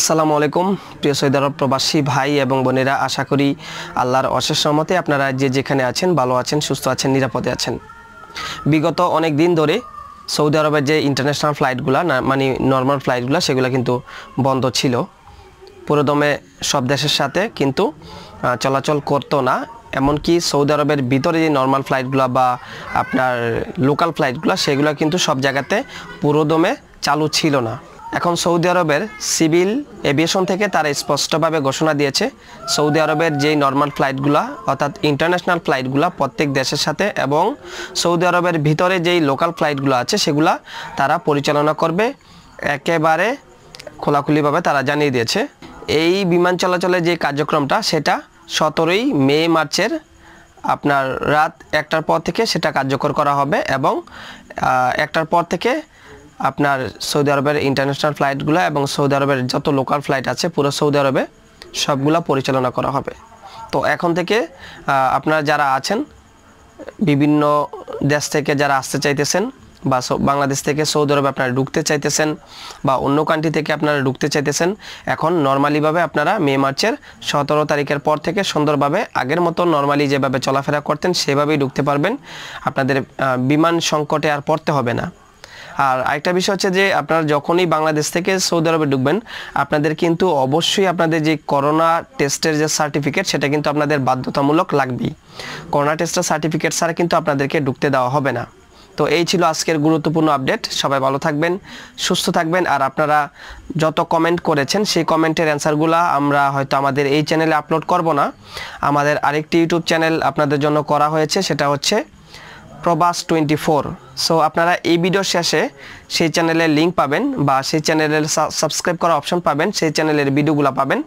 আসসালামু আলাইকুম প্রিয় আরব প্রবাসী ভাই এবং বোনেরা আশা করি আল্লাহর অশেষ সম্মতে আপনারা যে যেখানে আছেন ভালো আছেন সুস্থ আছেন নিরাপদে আছেন বিগত অনেক দিন ধরে সৌদি আরবের যে ইন্টারন্যাশনাল ফ্লাইটগুলো মানে নর্মাল ফ্লাইটগুলো সেগুলো কিন্তু বন্ধ ছিল পুরোদমে সব দেশের সাথে কিন্তু চলাচল করতো না এমনকি সৌদি আরবের ভিতরে যে নর্মাল ফ্লাইটগুলো বা আপনার লোকাল ফ্লাইটগুলো সেগুলো কিন্তু সব জায়গাতে পুরোদমে চালু ছিল না এখন সৌদি আরবের সিভিল এভিয়েশন থেকে তারা স্পষ্টভাবে ঘোষণা দিয়েছে সৌদি আরবের যেই নর্মাল ফ্লাইটগুলো অর্থাৎ ইন্টারন্যাশনাল ফ্লাইটগুলো প্রত্যেক দেশের সাথে এবং সৌদি আরবের ভিতরে যেই লোকাল ফ্লাইটগুলো আছে সেগুলা তারা পরিচালনা করবে একেবারে খোলাখুলিভাবে তারা জানিয়ে দিয়েছে এই বিমান চলাচলের যে কার্যক্রমটা সেটা সতেরোই মে মার্চের আপনার রাত একটার পর থেকে সেটা কার্যকর করা হবে এবং একটার পর থেকে আপনার সৌদি আরবের ইন্টারন্যাশনাল ফ্লাইটগুলো এবং সৌদি আরবের যত লোকাল ফ্লাইট আছে পুরো সৌদি আরবে সবগুলো পরিচালনা করা হবে তো এখন থেকে আপনারা যারা আছেন বিভিন্ন দেশ থেকে যারা আসতে চাইতেছেন বা বাংলাদেশ থেকে সৌদি আরবে আপনারা ঢুকতে চাইতেছেন বা অন্য কান্ট্রি থেকে আপনারা ঢুকতে চাইতেছেন এখন নর্মালিভাবে আপনারা মে মার্চের সতেরো তারিখের পর থেকে সুন্দরভাবে আগের মতো নর্মালি যেভাবে চলাফেরা করতেন সেভাবেই ঢুকতে পারবেন আপনাদের বিমান সংকটে আর পড়তে হবে না আর আরেকটা বিষয় হচ্ছে যে আপনারা যখনই বাংলাদেশ থেকে সৌদি আরবে ঢুকবেন আপনাদের কিন্তু অবশ্যই আপনাদের যে করোনা টেস্টের যে সার্টিফিকেট সেটা কিন্তু আপনাদের বাধ্যতামূলক লাগবেই করোনা টেস্টের সার্টিফিকেট ছাড়া কিন্তু আপনাদেরকে ঢুকতে দেওয়া হবে না তো এই ছিল আজকের গুরুত্বপূর্ণ আপডেট সবাই ভালো থাকবেন সুস্থ থাকবেন আর আপনারা যত কমেন্ট করেছেন সেই কমেন্টের অ্যান্সারগুলো আমরা হয়তো আমাদের এই চ্যানেলে আপলোড করব না আমাদের আরেকটি ইউটিউব চ্যানেল আপনাদের জন্য করা হয়েছে সেটা হচ্ছে প্রবাস টোয়েন্টি ফোর সো আপনারা এই ভিডিও শেষে সেই চ্যানেলের লিঙ্ক পাবেন বা সেই চ্যানেলের সাবস্ক্রাইব করার অপশন পাবেন সেই চ্যানেলের ভিডিওগুলো পাবেন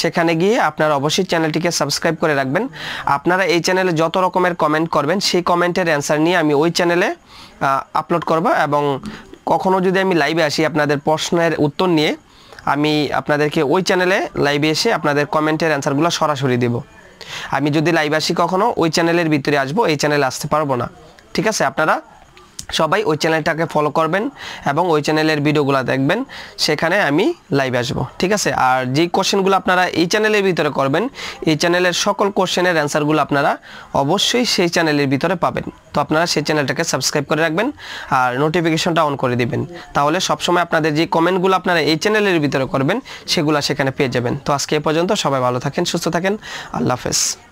সেখানে গিয়ে আপনারা অবশ্যই চ্যানেলটিকে সাবস্ক্রাইব করে রাখবেন আপনারা এই চ্যানেলে যত রকমের কমেন্ট করবেন সেই কমেন্টের অ্যান্সার নিয়ে আমি ওই চ্যানেলে আপলোড করব এবং কখনও যদি আমি লাইভে আসি আপনাদের প্রশ্নের উত্তর নিয়ে আমি আপনাদেরকে ওই চ্যানেলে লাইভে এসে আপনাদের কমেন্টের অ্যান্সারগুলো সরাসরি দেব আমি যদি লাইভ আসি কখনও ওই চ্যানেলের ভিতরে আসবো এই চ্যানেলে আসতে পারবো না ঠিক আছে আপনারা সবাই ওই চ্যানেলটাকে ফলো করবেন এবং ওই চ্যানেলের ভিডিওগুলো দেখবেন সেখানে আমি লাইভে আসব ঠিক আছে আর যে কোশ্চেনগুলো আপনারা এই চ্যানেলের ভিতরে করবেন এই চ্যানেলের সকল কোশ্চেনের অ্যান্সারগুলো আপনারা অবশ্যই সেই চ্যানেলের ভিতরে পাবেন তো আপনারা সেই চ্যানেলটাকে সাবস্ক্রাইব করে রাখবেন আর নোটিফিকেশনটা অন করে দিবেন তাহলে সবসময় আপনাদের যে কমেন্টগুলো আপনারা এই চ্যানেলের ভিতরে করবেন সেগুলো সেখানে পেয়ে যাবেন তো আজকে এ পর্যন্ত সবাই ভালো থাকেন সুস্থ থাকেন আল্লাহ হাফেজ